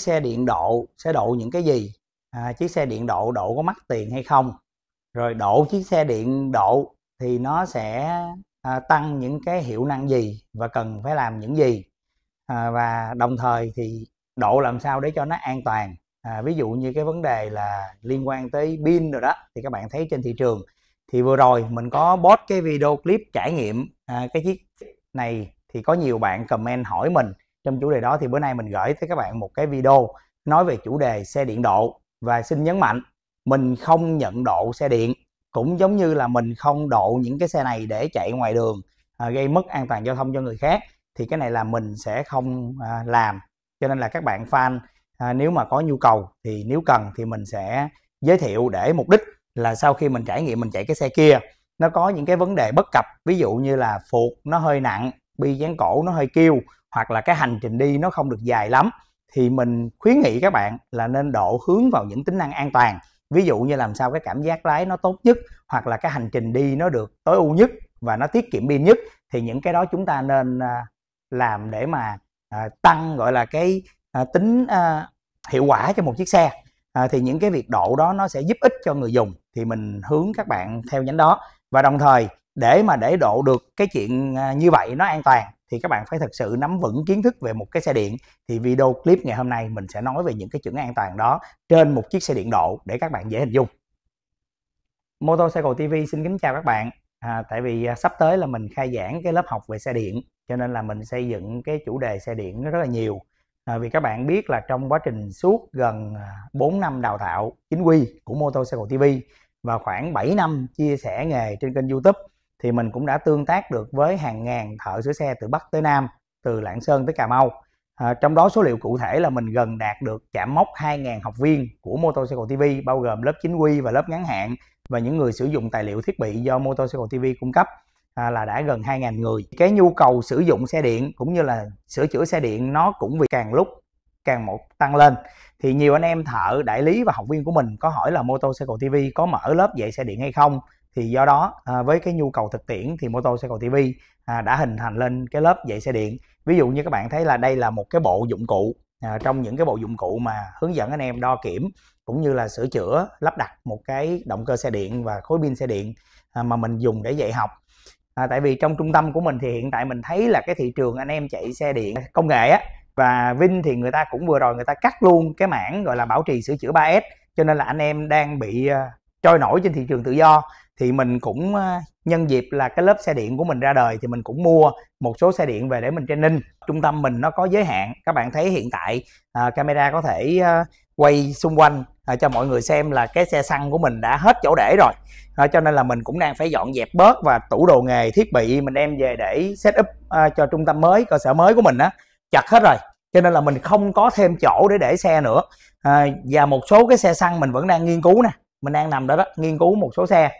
chiếc xe điện độ sẽ độ những cái gì à, chiếc xe điện độ độ có mắc tiền hay không rồi độ chiếc xe điện độ thì nó sẽ à, tăng những cái hiệu năng gì và cần phải làm những gì à, và đồng thời thì độ làm sao để cho nó an toàn à, ví dụ như cái vấn đề là liên quan tới pin rồi đó thì các bạn thấy trên thị trường thì vừa rồi mình có post cái video clip trải nghiệm à, cái chiếc này thì có nhiều bạn comment hỏi mình trong chủ đề đó thì bữa nay mình gửi tới các bạn một cái video nói về chủ đề xe điện độ và xin nhấn mạnh mình không nhận độ xe điện cũng giống như là mình không độ những cái xe này để chạy ngoài đường à, gây mất an toàn giao thông cho người khác thì cái này là mình sẽ không à, làm cho nên là các bạn fan à, nếu mà có nhu cầu thì nếu cần thì mình sẽ giới thiệu để mục đích là sau khi mình trải nghiệm mình chạy cái xe kia nó có những cái vấn đề bất cập ví dụ như là phụt nó hơi nặng bi dán cổ nó hơi kêu hoặc là cái hành trình đi nó không được dài lắm thì mình khuyến nghị các bạn là nên độ hướng vào những tính năng an toàn ví dụ như làm sao cái cảm giác lái nó tốt nhất hoặc là cái hành trình đi nó được tối ưu nhất và nó tiết kiệm pin nhất thì những cái đó chúng ta nên à, làm để mà à, tăng gọi là cái à, tính hiệu quả cho một chiếc xe thì những cái việc độ đó nó sẽ giúp ích cho người dùng thì mình hướng các bạn theo nhánh đó và đồng thời để mà để độ được cái chuyện như vậy nó an toàn thì các bạn phải thật sự nắm vững kiến thức về một cái xe điện thì video clip ngày hôm nay mình sẽ nói về những cái chuẩn an toàn đó trên một chiếc xe điện độ để các bạn dễ hình dung Motorcycle TV xin kính chào các bạn à, tại vì à, sắp tới là mình khai giảng cái lớp học về xe điện cho nên là mình xây dựng cái chủ đề xe điện rất là nhiều à, vì các bạn biết là trong quá trình suốt gần 4 à, năm đào tạo chính quy của Motorcycle TV và khoảng 7 năm chia sẻ nghề trên kênh YouTube thì mình cũng đã tương tác được với hàng ngàn thợ sửa xe từ Bắc tới Nam, từ Lạng Sơn tới Cà Mau. À, trong đó số liệu cụ thể là mình gần đạt được chạm mốc 2.000 học viên của Motorcycle TV bao gồm lớp chính quy và lớp ngắn hạn và những người sử dụng tài liệu thiết bị do Motorcycle TV cung cấp à, là đã gần 2.000 người. Cái nhu cầu sử dụng xe điện cũng như là sửa chữa xe điện nó cũng vì càng lúc càng một tăng lên thì nhiều anh em thợ đại lý và học viên của mình có hỏi là Motorcycle TV có mở lớp dạy xe điện hay không thì do đó à, với cái nhu cầu thực tiễn thì mô tô xe cầu tv à, đã hình thành lên cái lớp dạy xe điện ví dụ như các bạn thấy là đây là một cái bộ dụng cụ à, trong những cái bộ dụng cụ mà hướng dẫn anh em đo kiểm cũng như là sửa chữa lắp đặt một cái động cơ xe điện và khối pin xe điện à, mà mình dùng để dạy học à, tại vì trong trung tâm của mình thì hiện tại mình thấy là cái thị trường anh em chạy xe điện công nghệ á và Vinh thì người ta cũng vừa rồi người ta cắt luôn cái mảng gọi là bảo trì sửa chữa 3S cho nên là anh em đang bị à, trôi nổi trên thị trường tự do thì mình cũng nhân dịp là cái lớp xe điện của mình ra đời thì mình cũng mua một số xe điện về để mình training trung tâm mình nó có giới hạn các bạn thấy hiện tại à, camera có thể quay xung quanh à, cho mọi người xem là cái xe xăng của mình đã hết chỗ để rồi à, cho nên là mình cũng đang phải dọn dẹp bớt và tủ đồ nghề thiết bị mình đem về để set up cho trung tâm mới cơ sở mới của mình á chặt hết rồi cho nên là mình không có thêm chỗ để để xe nữa và một số cái xe xăng mình vẫn đang nghiên cứu nè mình đang nằm đó đó nghiên cứu một số xe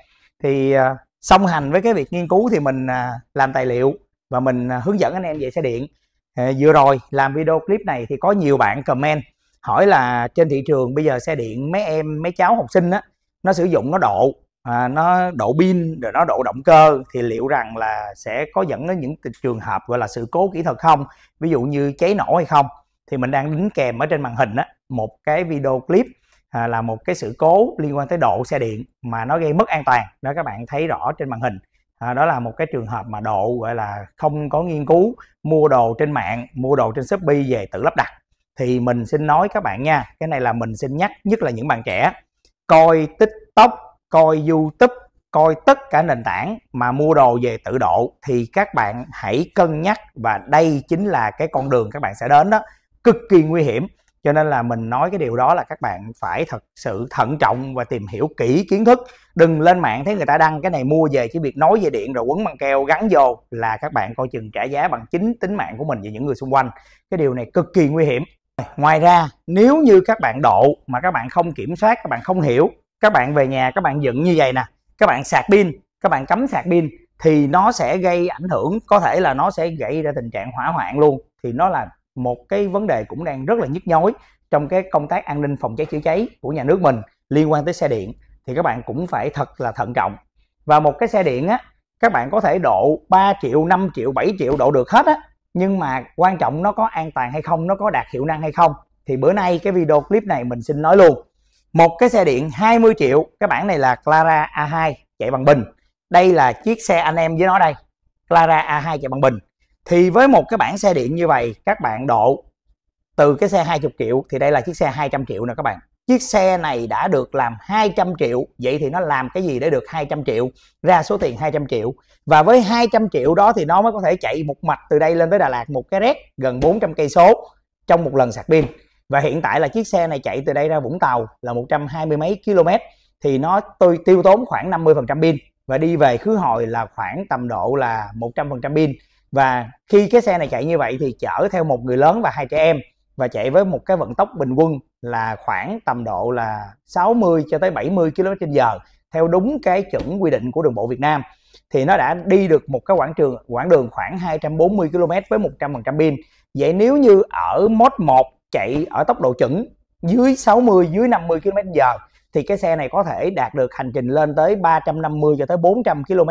thì à, song hành với cái việc nghiên cứu thì mình à, làm tài liệu và mình à, hướng dẫn anh em về xe điện ờ, vừa rồi làm video clip này thì có nhiều bạn comment hỏi là trên thị trường bây giờ xe điện mấy em mấy cháu học sinh á nó sử dụng nó độ à, nó độ pin rồi nó độ động cơ thì liệu rằng là sẽ có dẫn đến những trường hợp gọi là sự cố kỹ thuật không ví dụ như cháy nổ hay không thì mình đang đính kèm ở trên màn hình á một cái video clip à, là một cái sự cố liên quan tới độ xe điện mà nó gây mất an toàn đó các bạn thấy rõ trên màn hình à, đó là một cái trường hợp mà độ gọi là không có nghiên cứu mua đồ trên mạng mua đồ trên shopee về tự lắp đặt thì mình xin nói các bạn nha cái này là mình xin nhắc nhất là những bạn trẻ coi tiktok coi youtube coi tất cả nền tảng mà mua đồ về tự độ thì các bạn hãy cân nhắc và đây chính là cái con đường các bạn sẽ đến đó cực kỳ nguy hiểm cho nên là mình nói cái điều đó là các bạn phải thật sự thận trọng và tìm hiểu kỹ kiến thức đừng lên mạng thấy người ta đăng cái này mua về chỉ việc nói về điện rồi quấn băng keo gắn vô là các bạn coi chừng trả giá bằng chính tính mạng của mình và những người xung quanh cái điều này cực kỳ nguy hiểm ngoài ra nếu như các bạn độ mà các bạn không kiểm soát các bạn không hiểu các bạn về nhà các bạn dựng như vậy nè các bạn sạc pin các bạn cấm sạc pin thì nó sẽ gây ảnh hưởng có thể là nó sẽ gây ra tình trạng hỏa hoạn luôn thì nó là một cái vấn đề cũng đang rất là nhức nhối trong cái công tác an ninh phòng cháy chữa cháy của nhà nước mình liên quan tới xe điện thì các bạn cũng phải thật là thận trọng và một cái xe điện á các bạn có thể độ 3 triệu 5 triệu 7 triệu độ được hết á nhưng mà quan trọng nó có an toàn hay không nó có đạt hiệu năng hay không thì bữa nay cái video clip này mình xin nói luôn một cái xe điện 20 triệu cái bản này là Clara A2 chạy bằng bình đây là chiếc xe anh em với nó đây Clara A2 chạy bằng bình thì với một cái bản xe điện như vậy các bạn độ từ cái xe 20 triệu thì đây là chiếc xe 200 triệu nè các bạn chiếc xe này đã được làm 200 triệu vậy thì nó làm cái gì để được 200 triệu ra số tiền 200 triệu và với 200 triệu đó thì nó mới có thể chạy một mạch từ đây lên tới Đà Lạt một cái rét gần 400 cây số trong một lần sạc pin và hiện tại là chiếc xe này chạy từ đây ra Vũng Tàu là 120 mấy km thì nó tôi tiêu tốn khoảng 50% pin và đi về khứ hồi là khoảng tầm độ là 100% pin và khi cái xe này chạy như vậy thì chở theo một người lớn và hai trẻ em và chạy với một cái vận tốc bình quân là khoảng tầm độ là 60 cho tới 70 km/h theo đúng cái chuẩn quy định của đường bộ Việt Nam thì nó đã đi được một cái quãng trường quãng đường khoảng 240 km với 100% pin. Vậy nếu như ở mode 1 chạy ở tốc độ chuẩn dưới 60 dưới 50 km/h thì cái xe này có thể đạt được hành trình lên tới 350 cho tới 400 km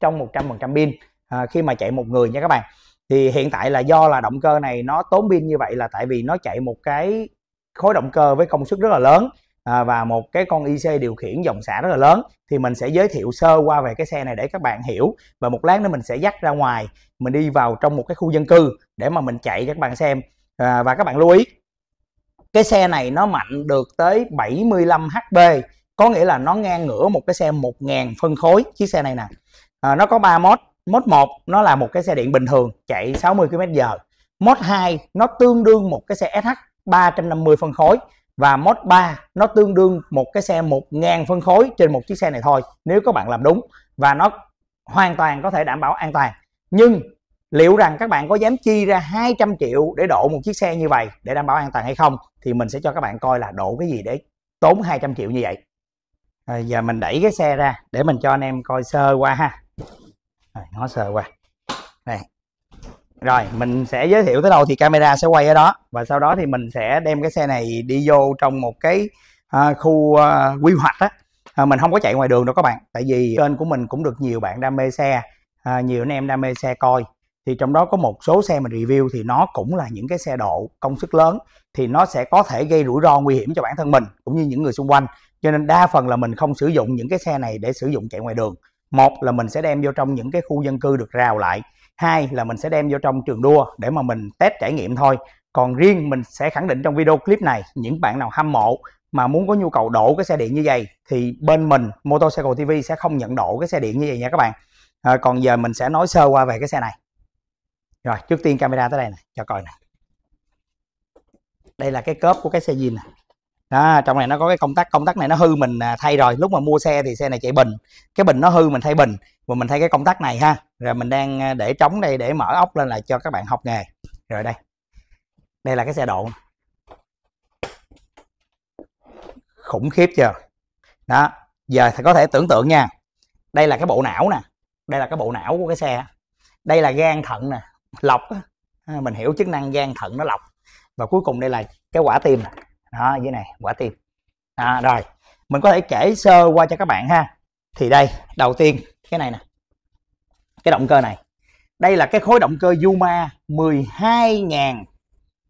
trong 100% pin à, khi mà chạy một người nha các bạn thì hiện tại là do là động cơ này nó tốn pin như vậy là tại vì nó chạy một cái khối động cơ với công suất rất là lớn à, và một cái con IC điều khiển dòng xả rất là lớn thì mình sẽ giới thiệu sơ qua về cái xe này để các bạn hiểu và một lát nữa mình sẽ dắt ra ngoài mình đi vào trong một cái khu dân cư để mà mình chạy cho các bạn xem à, và các bạn lưu ý cái xe này nó mạnh được tới 75 HP có nghĩa là nó ngang ngửa một cái xe 1.000 phân khối chiếc xe này nè à, nó có 3 mode Mốt 1 nó là một cái xe điện bình thường chạy 60 km/h. Mốt 2 nó tương đương một cái xe SH 350 phân khối và mốt 3 nó tương đương một cái xe 1000 phân khối trên một chiếc xe này thôi nếu các bạn làm đúng và nó hoàn toàn có thể đảm bảo an toàn. Nhưng liệu rằng các bạn có dám chi ra 200 triệu để độ một chiếc xe như vậy để đảm bảo an toàn hay không thì mình sẽ cho các bạn coi là độ cái gì để tốn 200 triệu như vậy. Rồi giờ mình đẩy cái xe ra để mình cho anh em coi sơ qua ha rồi, ngó sờ qua này rồi mình sẽ giới thiệu tới đâu thì camera sẽ quay ở đó và sau đó thì mình sẽ đem cái xe này đi vô trong một cái à, khu à, quy hoạch á à, mình không có chạy ngoài đường đâu các bạn tại vì kênh của mình cũng được nhiều bạn đam mê xe à, nhiều anh em đam mê xe coi thì trong đó có một số xe mình review thì nó cũng là những cái xe độ công sức lớn thì nó sẽ có thể gây rủi ro nguy hiểm cho bản thân mình cũng như những người xung quanh cho nên đa phần là mình không sử dụng những cái xe này để sử dụng chạy ngoài đường một là mình sẽ đem vô trong những cái khu dân cư được rào lại hai là mình sẽ đem vô trong trường đua để mà mình test trải nghiệm thôi còn riêng mình sẽ khẳng định trong video clip này những bạn nào hâm mộ mà muốn có nhu cầu đổ cái xe điện như vậy thì bên mình Motorcycle TV sẽ không nhận đổ cái xe điện như vậy nha các bạn à, còn giờ mình sẽ nói sơ qua về cái xe này rồi trước tiên camera tới đây nè cho coi nè đây là cái cốp của cái xe gì này đó, à, trong này nó có cái công tắc công tắc này nó hư mình à, thay rồi lúc mà mua xe thì xe này chạy bình cái bình nó hư mình thay bình và mình thay cái công tắc này ha rồi mình đang à, để trống đây để mở ốc lên là cho các bạn học nghề rồi đây đây là cái xe độ khủng khiếp chưa đó giờ thì có thể tưởng tượng nha đây là cái bộ não nè đây là cái bộ não của cái xe đây là gan thận nè lọc mình hiểu chức năng gan thận nó lọc và cuối cùng đây là cái quả tim nè đó dưới này quả tim à, rồi mình có thể kể sơ qua cho các bạn ha thì đây đầu tiên cái này nè cái động cơ này đây là cái khối động cơ Yuma 12.000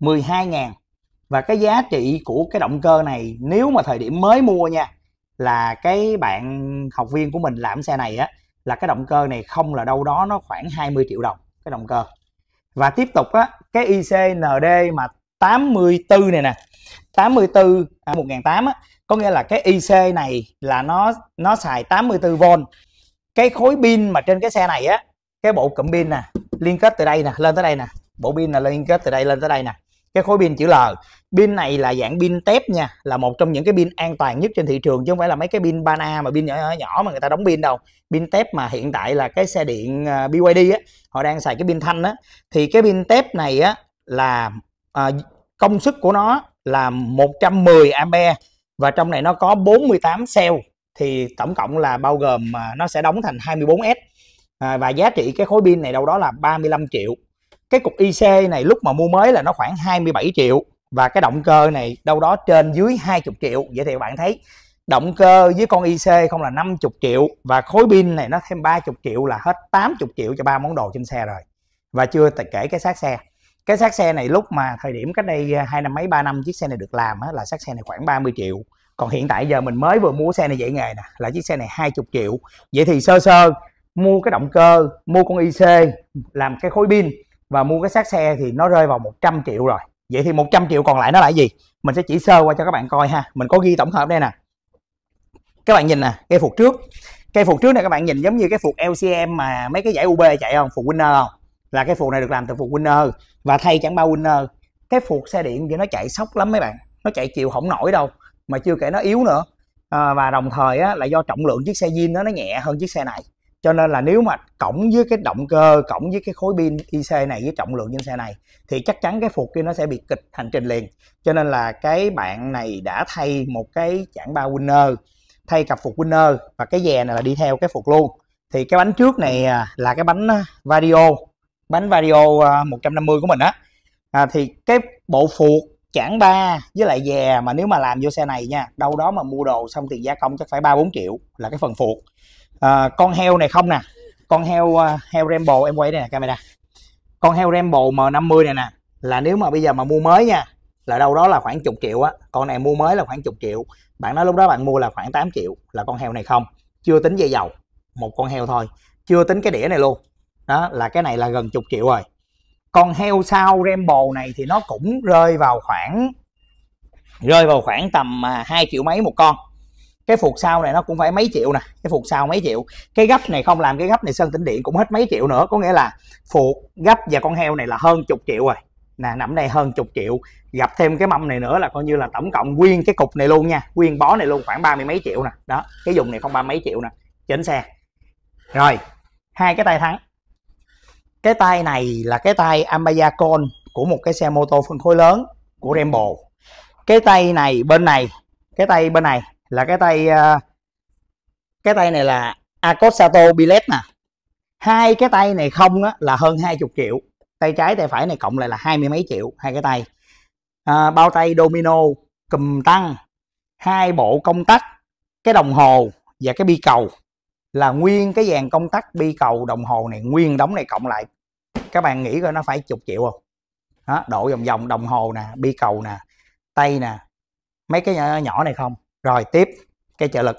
12.000 và cái giá trị của cái động cơ này nếu mà thời điểm mới mua nha là cái bạn học viên của mình làm xe này á là cái động cơ này không là đâu đó nó khoảng 20 triệu đồng cái động cơ và tiếp tục á cái ICND mà 84 này nè 84 à, 1008 á, có nghĩa là cái IC này là nó nó xài 84V. Cái khối pin mà trên cái xe này á, cái bộ cụm pin nè, liên kết từ đây nè lên tới đây nè, bộ pin là liên kết từ đây lên tới đây nè. Cái khối pin chữ L. Pin này là dạng pin tép nha, là một trong những cái pin an toàn nhất trên thị trường chứ không phải là mấy cái pin ban A mà pin nhỏ nhỏ mà người ta đóng pin đâu. Pin tép mà hiện tại là cái xe điện à, BYD á, họ đang xài cái pin thanh á thì cái pin tép này á là à, công suất của nó là 110 ampe và trong này nó có 48 cell thì tổng cộng là bao gồm à, nó sẽ đóng thành 24S à, và giá trị cái khối pin này đâu đó là 35 triệu cái cục IC này lúc mà mua mới là nó khoảng 27 triệu và cái động cơ này đâu đó trên dưới 20 triệu vậy thì bạn thấy động cơ với con IC không là 50 triệu và khối pin này nó thêm 30 triệu là hết 80 triệu cho ba món đồ trên xe rồi và chưa kể cái xác xe cái xác xe này lúc mà thời điểm cách đây à, hai năm mấy ba năm chiếc xe này được làm á, là xác xe này khoảng 30 triệu còn hiện tại giờ mình mới vừa mua xe này dạy nghề nè là chiếc xe này 20 triệu vậy thì sơ sơ mua cái động cơ mua con IC làm cái khối pin và mua cái xác xe thì nó rơi vào 100 triệu rồi vậy thì 100 triệu còn lại nó là gì mình sẽ chỉ sơ qua cho các bạn coi ha mình có ghi tổng hợp đây nè các bạn nhìn nè cây phục trước cây phục trước này các bạn nhìn giống như cái phục LCM mà mấy cái giải UB chạy không phục Winner không là cái phụ này được làm từ phụ winner và thay chẳng bao winner cái phụ xe điện thì nó chạy sốc lắm mấy bạn nó chạy chịu không nổi đâu mà chưa kể nó yếu nữa à, và đồng thời á, là do trọng lượng chiếc xe zin nó nó nhẹ hơn chiếc xe này cho nên là nếu mà cộng với cái động cơ cộng với cái khối pin IC này với trọng lượng trên xe này thì chắc chắn cái phục kia nó sẽ bị kịch hành trình liền cho nên là cái bạn này đã thay một cái chảng ba winner thay cặp phục winner và cái dè này là đi theo cái phục luôn thì cái bánh trước này à, là cái bánh à, vario bánh Vario 150 à, của mình á à, thì cái bộ phuộc chản ba với lại dè mà nếu mà làm vô xe này nha đâu đó mà mua đồ xong tiền gia công chắc phải ba bốn triệu là cái phần phuộc à, con heo này không nè con heo à, heo Rambo em quay đây nè camera con heo Rambo M50 này nè là nếu mà bây giờ mà mua mới nha là đâu đó là khoảng chục triệu á con này mua mới là khoảng chục triệu bạn nói lúc đó bạn mua là khoảng 8 triệu là con heo này không chưa tính dây dầu một con heo thôi chưa tính cái đĩa này luôn đó là cái này là gần chục triệu rồi con heo sau Rambo này thì nó cũng rơi vào khoảng rơi vào khoảng tầm à, hai triệu mấy một con cái phục sau này nó cũng phải mấy triệu nè cái phục sau mấy triệu cái gấp này không làm cái gấp này sơn tĩnh điện cũng hết mấy triệu nữa có nghĩa là phục gấp và con heo này là hơn chục triệu rồi nè nằm đây hơn chục triệu gặp thêm cái mâm này nữa là coi như là tổng cộng nguyên cái cục này luôn nha nguyên bó này luôn khoảng ba mươi mấy triệu nè đó cái dùng này không ba mấy triệu nè chỉnh xe rồi hai cái tay thắng cái tay này là cái tay Ambayacon của một cái xe mô tô phân khối lớn của Rembo cái tay này bên này cái tay bên này là cái tay ờ, cái tay này là akosato Billet nè hai cái tay này không á, là hơn 20 triệu tay trái tay phải này cộng lại là hai mươi mấy triệu hai cái tay à, bao tay domino cùm tăng hai bộ công tắc cái đồng hồ và cái bi cầu là nguyên cái dàn công tắc bi cầu đồng hồ này nguyên đóng này cộng lại các bạn nghĩ coi nó phải chục triệu không đó, độ vòng vòng đồng hồ nè bi cầu nè tay nè mấy cái nhỏ ờ, nhỏ này không rồi tiếp cây trợ lực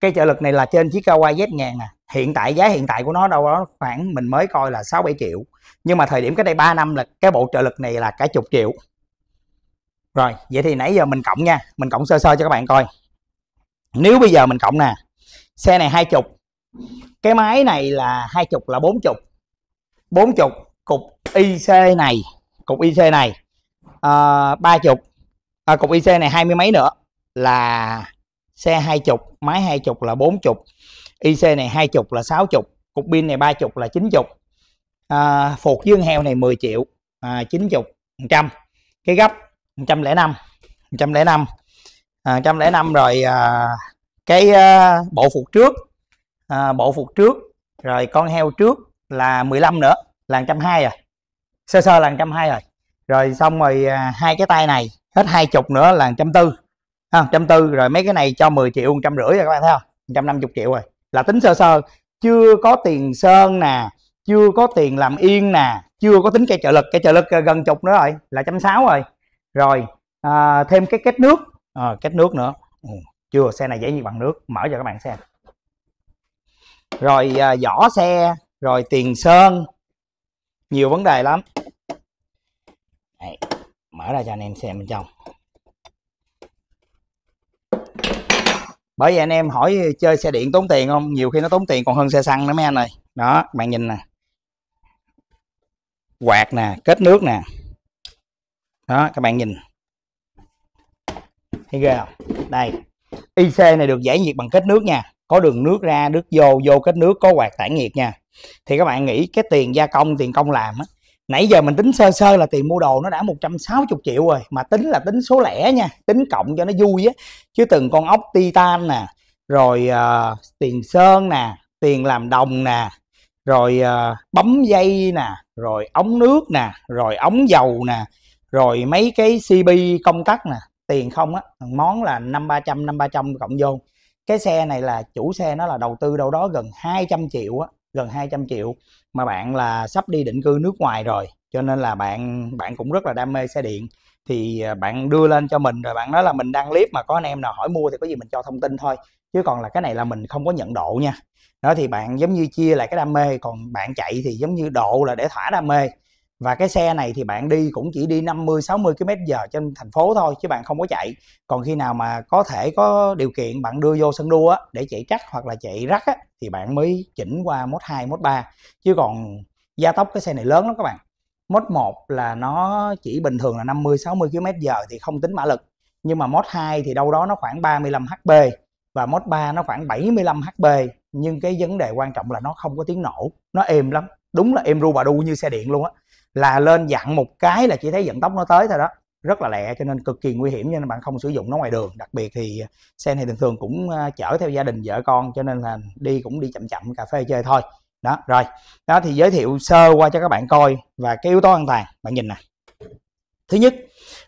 cây trợ lực này là trên chiếc Kawai Z ngàn nè à. hiện tại giá hiện tại của nó đâu đó khoảng mình mới coi là 6 7 triệu nhưng mà thời điểm cái đây 3 năm là cái bộ trợ lực này là cả chục triệu rồi vậy thì nãy giờ mình cộng nha mình cộng sơ sơ cho các bạn coi nếu bây giờ mình cộng nè xe này hai chục cái máy này là hai chục là bốn chục bốn chục cục IC này cục IC này à, ba uh, chục à, cục IC này hai mươi mấy nữa là xe hai chục máy hai chục là bốn chục IC này hai chục là sáu chục cục pin này ba chục là chín chục à, phục dương heo này 10 triệu à, chín chục 90 trăm cái gấp 105 105 à, lẻ năm rồi à, cái à, bộ phục trước à, bộ phục trước rồi con heo trước là 15 nữa là 120 rồi sơ sơ là 120 rồi rồi xong rồi à, hai cái tay này hết hai chục nữa là 140 không, 140 rồi mấy cái này cho 10 triệu 150 rồi các bạn thấy không 150 triệu rồi là tính sơ sơ chưa có tiền sơn nè chưa có tiền làm yên nè chưa có tính cây trợ lực cây trợ lực gần chục nữa rồi là trăm sáu rồi rồi à, thêm cái kết nước à, kết nước nữa ừ, chưa xe này dễ như bằng nước mở cho các bạn xem rồi à, vỏ xe rồi tiền sơn nhiều vấn đề lắm Đây, mở ra cho anh em xem bên trong bởi vì anh em hỏi chơi xe điện tốn tiền không nhiều khi nó tốn tiền còn hơn xe xăng nữa mấy anh ơi đó bạn nhìn nè quạt nè kết nước nè đó các bạn nhìn thấy ghê không đây IC này được giải nhiệt bằng kết nước nha có đường nước ra nước vô vô kết nước có quạt tản nhiệt nha thì các bạn nghĩ cái tiền gia công tiền công làm á nãy giờ mình tính sơ sơ là tiền mua đồ nó đã 160 triệu rồi mà tính là tính số lẻ nha tính cộng cho nó vui á chứ từng con ốc titan nè rồi uh, tiền sơn nè tiền làm đồng nè rồi uh, bấm dây nè rồi ống nước nè rồi ống dầu nè rồi mấy cái cb công tắc nè tiền không á món là năm ba trăm năm ba trăm cộng vô cái xe này là chủ xe nó là đầu tư đâu đó gần 200 triệu á gần 200 triệu mà bạn là sắp đi định cư nước ngoài rồi cho nên là bạn bạn cũng rất là đam mê xe điện thì à, bạn đưa lên cho mình rồi bạn nói là mình đăng clip mà có anh em nào hỏi mua thì có gì mình cho thông tin thôi chứ còn là cái này là mình không có nhận độ nha đó thì bạn giống như chia lại cái đam mê còn bạn chạy thì giống như độ là để thỏa đam mê và cái xe này thì bạn đi cũng chỉ đi 50 60 km/h trên thành phố thôi chứ bạn không có chạy. Còn khi nào mà có thể có điều kiện bạn đưa vô sân đua á, để chạy trắc hoặc là chạy rắc á, thì bạn mới chỉnh qua mốt 2 mốt 3 chứ còn gia tốc cái xe này lớn lắm các bạn. Mốt 1 là nó chỉ bình thường là 50 60 km/h thì không tính mã lực. Nhưng mà mốt 2 thì đâu đó nó khoảng 35 HP và mốt 3 nó khoảng 75 HP nhưng cái vấn đề quan trọng là nó không có tiếng nổ, nó êm lắm, đúng là êm ru bà đu như xe điện luôn á là lên dặn một cái là chỉ thấy vận tốc nó tới thôi đó rất là lẹ cho nên cực kỳ nguy hiểm cho nên bạn không sử dụng nó ngoài đường đặc biệt thì xe này thường thường cũng à, chở theo gia đình vợ con cho nên là đi cũng đi chậm chậm cà phê chơi thôi đó rồi đó thì giới thiệu sơ qua cho các bạn coi và cái yếu tố an toàn bạn nhìn nè thứ nhất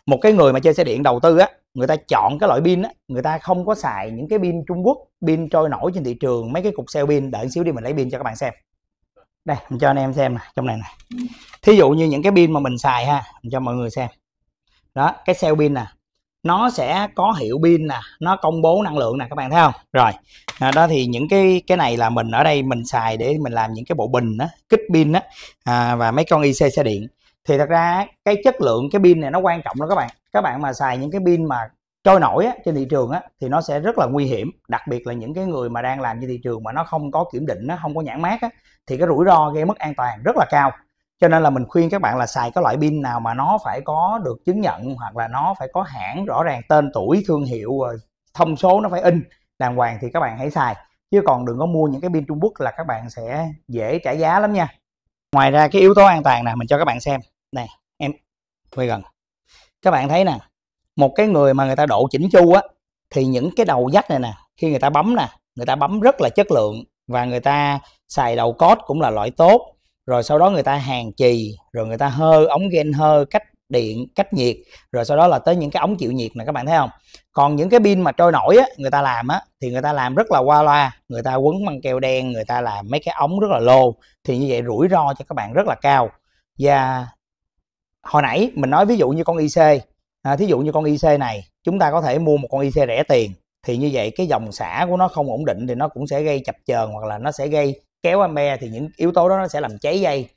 một cái người mà chơi xe điện đầu tư á người ta chọn cái loại pin á người ta không có xài những cái pin trung quốc pin trôi nổi trên thị trường mấy cái cục xe pin đợi xíu đi mình lấy pin cho các bạn xem đây mình cho anh em xem nè trong này này thí dụ như những cái pin mà mình xài ha mình cho mọi người xem đó cái cell pin nè nó sẽ có hiệu pin nè nó công bố năng lượng nè các bạn thấy không rồi à, đó thì những cái cái này là mình ở đây mình xài để mình làm những cái bộ bình đó kích pin đó à, và mấy con IC xe điện thì thật ra cái chất lượng cái pin này nó quan trọng đó các bạn các bạn mà xài những cái pin mà trôi nổi á, trên thị trường á, thì nó sẽ rất là nguy hiểm đặc biệt là những cái người mà đang làm trên thị trường mà nó không có kiểm định nó không có nhãn mát á, thì cái rủi ro gây mất an toàn rất là cao cho nên là mình khuyên các bạn là xài cái loại pin nào mà nó phải có được chứng nhận hoặc là nó phải có hãng rõ ràng tên tuổi thương hiệu ờ, thông số nó phải in đàng hoàng thì các bạn hãy xài chứ còn đừng có mua những cái pin Trung Quốc là các bạn sẽ dễ trả giá lắm nha ngoài ra cái yếu tố an toàn nè mình cho các bạn xem nè em quay gần các bạn thấy nè một cái người mà người ta độ chỉnh chu á thì những cái đầu dắt này nè khi người ta bấm nè người ta bấm rất là chất lượng và người ta xài đầu cốt cũng là loại tốt rồi sau đó người ta hàng chì rồi người ta hơ ống gen hơ cách điện cách nhiệt rồi sau đó là tới những cái ống chịu nhiệt này các bạn thấy không còn những cái pin mà trôi nổi á, người ta làm á thì người ta làm rất là qua loa người ta quấn băng keo đen người ta làm mấy cái ống rất là lô thì như vậy rủi ro cho các bạn rất là cao và hồi nãy mình nói ví dụ như con IC à, thí dụ như con IC này chúng ta có thể mua một con IC rẻ tiền thì như vậy cái dòng xả của nó không ổn định thì nó cũng sẽ gây chập chờn hoặc là nó sẽ gây kéo ampe thì những yếu tố đó nó sẽ làm cháy dây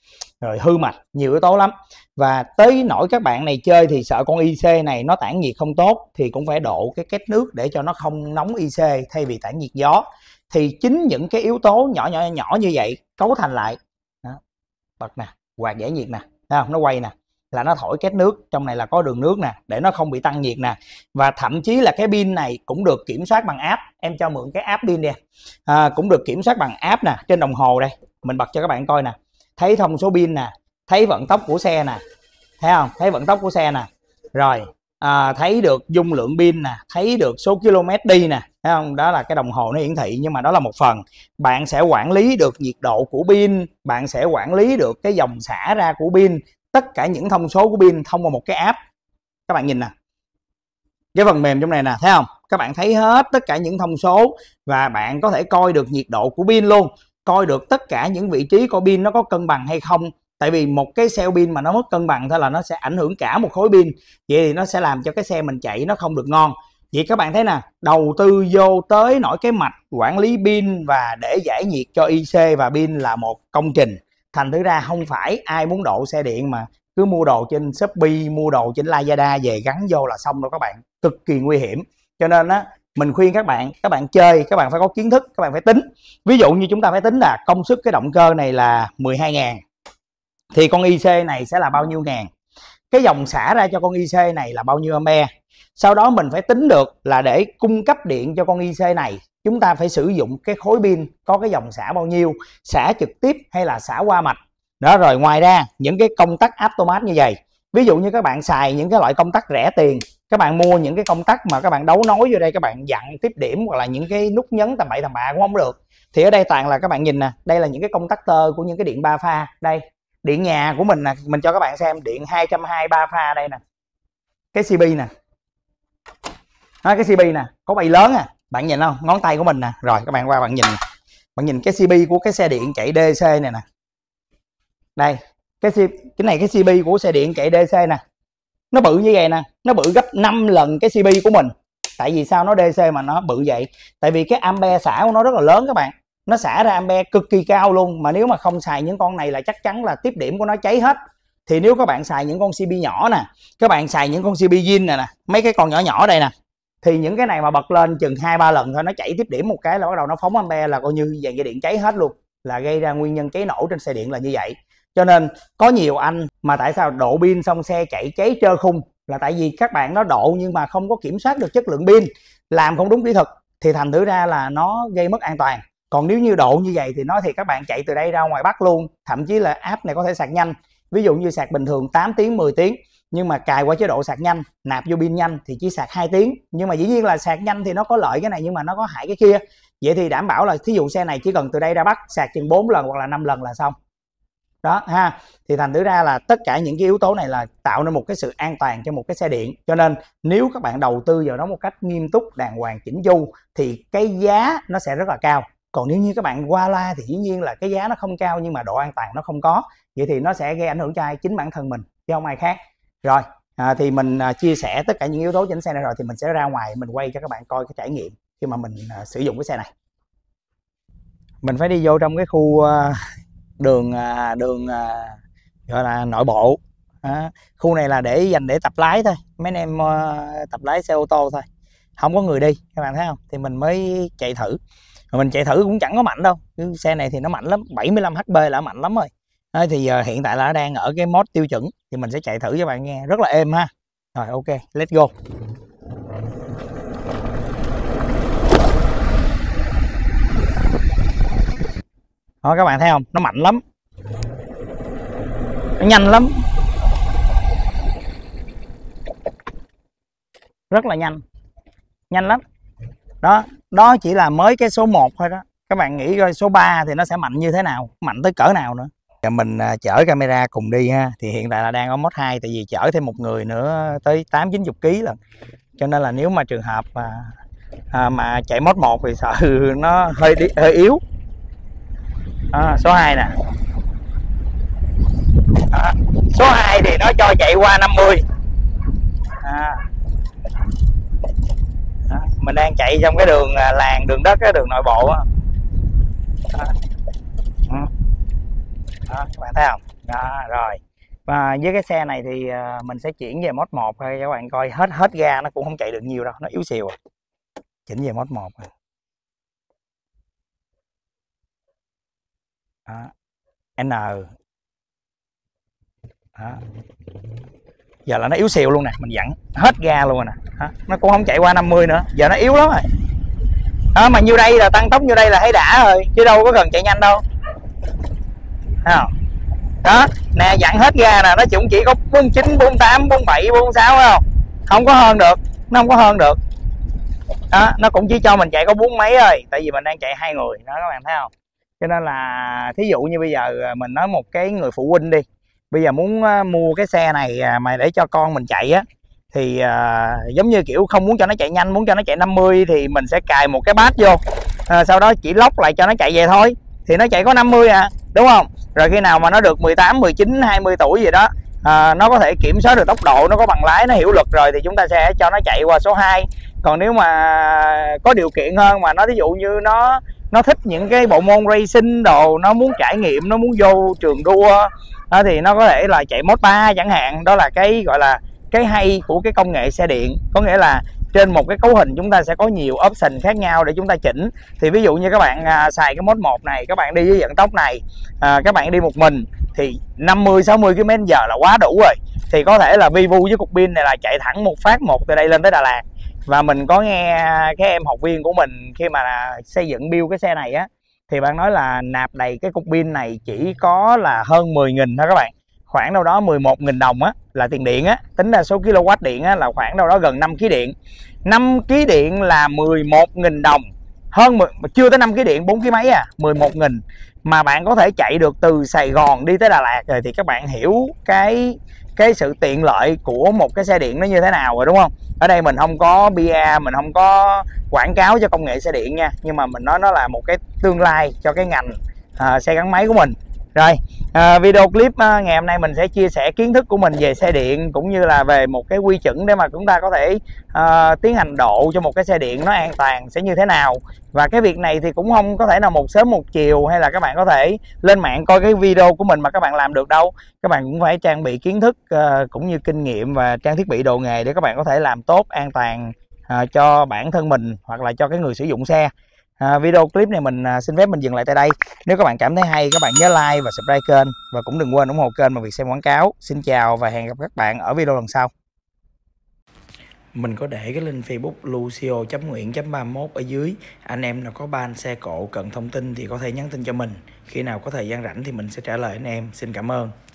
rồi hư mạch nhiều yếu tố lắm và tới nỗi các bạn này chơi thì sợ con IC này nó tản nhiệt không tốt thì cũng phải độ cái kết nước để cho nó không nóng IC thay vì tản nhiệt gió thì chính những cái yếu tố nhỏ nhỏ nhỏ như vậy cấu thành lại đó. bật nè quạt giải nhiệt nè không nó quay nè là nó thổi két nước trong này là có đường nước nè để nó không bị tăng nhiệt nè và thậm chí là cái pin này cũng được kiểm soát bằng app em cho mượn cái app pin nè à, cũng được kiểm soát bằng app nè trên đồng hồ đây mình bật cho các bạn coi nè thấy thông số pin nè thấy vận tốc của xe nè thấy không thấy vận tốc của xe nè rồi à, thấy được dung lượng pin nè thấy được số km đi nè thấy không đó là cái đồng hồ nó hiển thị nhưng mà đó là một phần bạn sẽ quản lý được nhiệt độ của pin bạn sẽ quản lý được cái dòng xả ra của pin tất cả những thông số của pin thông qua một cái app các bạn nhìn nè cái phần mềm trong này nè thấy không các bạn thấy hết tất cả những thông số và bạn có thể coi được nhiệt độ của pin luôn coi được tất cả những vị trí của pin nó có cân bằng hay không tại vì một cái xe pin mà nó mất cân bằng thôi là nó sẽ ảnh hưởng cả một khối pin vậy thì nó sẽ làm cho cái xe mình chạy nó không được ngon vậy các bạn thấy nè đầu tư vô tới nổi cái mạch quản lý pin và để giải nhiệt cho IC và pin là một công trình thành thứ ra không phải ai muốn độ xe điện mà cứ mua đồ trên shopee mua đồ trên lazada về gắn vô là xong rồi các bạn cực kỳ nguy hiểm cho nên á mình khuyên các bạn các bạn chơi các bạn phải có kiến thức các bạn phải tính ví dụ như chúng ta phải tính là công suất cái động cơ này là 12 ngàn thì con IC này sẽ là bao nhiêu ngàn cái dòng xả ra cho con IC này là bao nhiêu ampe sau đó mình phải tính được là để cung cấp điện cho con IC này chúng ta phải sử dụng cái khối pin có cái dòng xả bao nhiêu xả trực tiếp hay là xả qua mạch đó rồi ngoài ra những cái công tắc automat như vậy ví dụ như các bạn xài những cái loại công tắc rẻ tiền các bạn mua những cái công tắc mà các bạn đấu nối vô đây các bạn dặn tiếp điểm hoặc là những cái nút nhấn tầm bậy tầm bạ cũng không được thì ở đây toàn là các bạn nhìn nè đây là những cái công tắc tơ của những cái điện ba pha đây điện nhà của mình nè mình cho các bạn xem điện hai trăm hai ba pha đây nè cái cb nè à, cái cb nè có bầy lớn à bạn nhìn không ngón tay của mình nè rồi các bạn qua bạn nhìn bạn nhìn cái cb của cái xe điện chạy dc này nè đây cái C, cái này cái cb của xe điện chạy dc nè nó bự như vậy nè nó bự gấp 5 lần cái cb của mình tại vì sao nó dc mà nó bự vậy tại vì cái ampe xả của nó rất là lớn các bạn nó xả ra ampe cực kỳ cao luôn mà nếu mà không xài những con này là chắc chắn là tiếp điểm của nó cháy hết thì nếu các bạn xài những con cb nhỏ nè các bạn xài những con cb zin nè nè mấy cái con nhỏ nhỏ đây nè thì những cái này mà bật lên chừng hai ba lần thôi nó chạy tiếp điểm một cái là bắt đầu nó phóng ampe là coi như dàn dây điện cháy hết luôn là gây ra nguyên nhân cháy nổ trên xe điện là như vậy cho nên có nhiều anh mà tại sao độ pin xong xe chạy cháy trơ khung là tại vì các bạn nó độ nhưng mà không có kiểm soát được chất lượng pin làm không đúng kỹ thuật thì thành thử ra là nó gây mất an toàn còn nếu như độ như vậy thì nói thì các bạn chạy từ đây ra ngoài bắc luôn thậm chí là app này có thể sạc nhanh ví dụ như sạc bình thường 8 tiếng 10 tiếng nhưng mà cài qua chế độ sạc nhanh nạp vô pin nhanh thì chỉ sạc 2 tiếng nhưng mà dĩ nhiên là sạc nhanh thì nó có lợi cái này nhưng mà nó có hại cái kia vậy thì đảm bảo là thí dụ xe này chỉ cần từ đây ra bắt sạc chừng 4 lần hoặc là 5 lần là xong đó ha thì thành thử ra là tất cả những cái yếu tố này là tạo nên một cái sự an toàn cho một cái xe điện cho nên nếu các bạn đầu tư vào nó một cách nghiêm túc đàng hoàng chỉnh chu thì cái giá nó sẽ rất là cao còn nếu như các bạn qua la thì dĩ nhiên là cái giá nó không cao nhưng mà độ an toàn nó không có vậy thì nó sẽ gây ảnh hưởng cho ai chính bản thân mình chứ không ai khác rồi à, thì mình à, chia sẻ tất cả những yếu tố trên xe này rồi thì mình sẽ ra ngoài mình quay cho các bạn coi cái trải nghiệm khi mà mình à, sử dụng cái xe này mình phải đi vô trong cái khu à, đường à, đường à, gọi là nội bộ à, khu này là để dành để tập lái thôi mấy anh em à, tập lái xe ô tô thôi không có người đi các bạn thấy không thì mình mới chạy thử mình chạy thử cũng chẳng có mạnh đâu cái xe này thì nó mạnh lắm 75 hp là mạnh lắm rồi Đấy, thì giờ hiện tại là nó đang ở cái mode tiêu chuẩn thì mình sẽ chạy thử cho bạn nghe rất là êm ha rồi ok let's go đó các bạn thấy không nó mạnh lắm nó nhanh lắm rất là nhanh nhanh lắm đó đó chỉ là mới cái số 1 thôi đó các bạn nghĩ coi số 3 thì nó sẽ mạnh như thế nào mạnh tới cỡ nào nữa mình à, chở camera cùng đi ha thì hiện tại là đang ở mốt 2 tại vì chở thêm một người nữa tới 8 90 kg lần cho nên là nếu mà trường hợp mà à, mà chạy mốt 1 thì sợ nó hơi hơi yếu à, số 2 nè à, số 2 thì nó cho chạy qua 50 à. À, mình đang chạy trong cái đường à, làng đường đất cái đường nội bộ á à đó các bạn thấy không đó rồi và với cái xe này thì ờ, mình sẽ chuyển về mod 1 thôi các bạn coi hết hết ga nó cũng không chạy được nhiều đâu nó yếu xìu à. chỉnh về mod 1 rồi. đó. N đó. giờ là nó yếu xìu luôn nè mình dặn hết ga luôn nè đó. nó cũng không chạy qua 50 nữa giờ nó yếu lắm rồi đó, mà nhiêu đây là tăng tốc nhiêu đây là thấy đã rồi chứ đâu có cần chạy nhanh đâu không? đó nè dặn hết ga nè nó cũng chỉ có 49 48 47 46 không không có hơn được nó không có hơn được đó nó cũng chỉ cho mình chạy có bốn mấy thôi tại vì mình đang chạy hai người đó các bạn thấy không cho nên là thí dụ như bây giờ à, mình nói một cái người phụ huynh đi bây giờ muốn à, mua cái xe này à, mà để cho con mình chạy á thì uh, giống như kiểu không muốn cho nó chạy nhanh muốn cho nó chạy 50 thì mình sẽ cài một cái bát vô uh, sau đó chỉ lóc lại cho nó chạy về thôi thì nó chạy có 50 à đúng không rồi khi nào mà nó được 18 19 20 tuổi gì đó à, nó có thể kiểm soát được tốc độ nó có bằng lái nó hiểu luật rồi thì chúng ta sẽ cho nó chạy qua số 2 còn nếu mà có điều kiện hơn mà nó ví dụ như nó nó thích những cái bộ môn racing đồ nó muốn trải nghiệm nó muốn vô trường đua đó thì nó có thể là chạy mốt 3 chẳng hạn đó là cái gọi là cái hay của cái công nghệ xe điện có nghĩa là trên một cái cấu hình chúng ta sẽ có nhiều option khác nhau để chúng ta chỉnh thì ví dụ như các bạn à, xài cái mode 1 này các bạn đi với vận tốc này à, các bạn đi một mình thì 50 60 km giờ là quá đủ rồi thì có thể là Vivu với cục pin này là chạy thẳng một phát một từ đây lên tới Đà Lạt và mình có nghe cái em học viên của mình khi mà xây dựng build cái xe này á thì bạn nói là nạp đầy cái cục pin này chỉ có là hơn 10.000 thôi các bạn khoảng đâu đó 11.000 đồng á là tiền điện á tính ra số kWh điện á là khoảng đâu đó gần 5 kg điện 5 kg điện là 11.000 đồng hơn 10, chưa tới 5 kg điện 4 kg mấy à 11.000 mà bạn có thể chạy được từ Sài Gòn đi tới Đà Lạt rồi thì các bạn hiểu cái cái sự tiện lợi của một cái xe điện nó như thế nào rồi đúng không ở đây mình không có ba mình không có quảng cáo cho công nghệ xe điện nha nhưng mà mình nói nó là một cái tương lai cho cái ngành uh, xe gắn máy của mình rồi à, video clip à, ngày hôm nay mình sẽ chia sẻ kiến thức của mình về xe điện cũng như là về một cái quy chuẩn để mà chúng ta có thể à, tiến hành độ cho một cái xe điện nó an toàn sẽ như thế nào và cái việc này thì cũng không có thể là một sớm một chiều hay là các bạn có thể lên mạng coi cái video của mình mà các bạn làm được đâu các bạn cũng phải trang bị kiến thức à, cũng như kinh nghiệm và trang thiết bị đồ nghề để các bạn có thể làm tốt an toàn à, cho bản thân mình hoặc là cho cái người sử dụng xe à, video clip này mình à, xin phép mình dừng lại tại đây nếu các bạn cảm thấy hay các bạn nhớ like và subscribe kênh và cũng đừng quên ủng hộ kênh bằng việc xem quảng cáo xin chào và hẹn gặp các bạn ở video lần sau mình có để cái link facebook lucio nguyễn 31 ở dưới anh em nào có ban xe cộ cần thông tin thì có thể nhắn tin cho mình khi nào có thời gian rảnh thì mình sẽ trả lời anh em xin cảm ơn